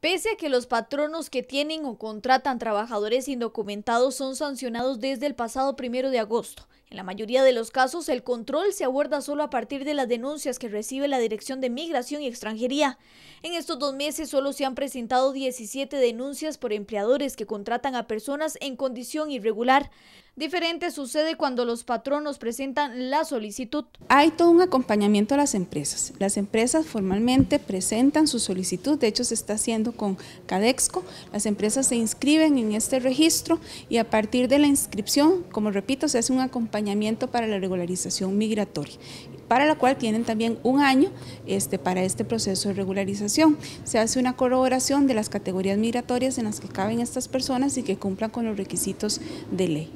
Pese a que los patronos que tienen o contratan trabajadores indocumentados son sancionados desde el pasado primero de agosto, en la mayoría de los casos el control se aborda solo a partir de las denuncias que recibe la Dirección de Migración y Extranjería. En estos dos meses solo se han presentado 17 denuncias por empleadores que contratan a personas en condición irregular. Diferente sucede cuando los patronos presentan la solicitud. Hay todo un acompañamiento a las empresas. Las empresas formalmente presentan su solicitud, de hecho se está haciendo con Cadexco. Las empresas se inscriben en este registro y a partir de la inscripción, como repito, se hace un acompañamiento para la regularización migratoria, para la cual tienen también un año este, para este proceso de regularización. Se hace una corroboración de las categorías migratorias en las que caben estas personas y que cumplan con los requisitos de ley.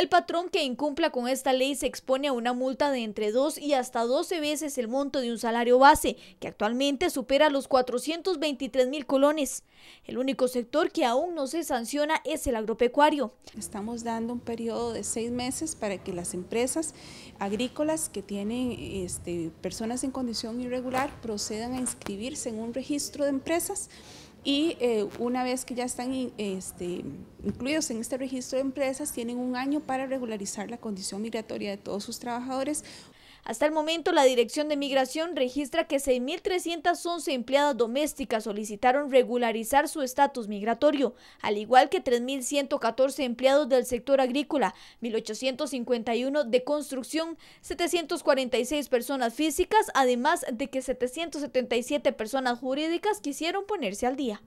El patrón que incumpla con esta ley se expone a una multa de entre 2 y hasta 12 veces el monto de un salario base, que actualmente supera los 423 mil colones. El único sector que aún no se sanciona es el agropecuario. Estamos dando un periodo de seis meses para que las empresas agrícolas que tienen este, personas en condición irregular procedan a inscribirse en un registro de empresas y eh, una vez que ya están este, incluidos en este registro de empresas, tienen un año para regularizar la condición migratoria de todos sus trabajadores. Hasta el momento, la Dirección de Migración registra que 6.311 empleadas domésticas solicitaron regularizar su estatus migratorio, al igual que 3.114 empleados del sector agrícola, 1.851 de construcción, 746 personas físicas, además de que 777 personas jurídicas quisieron ponerse al día.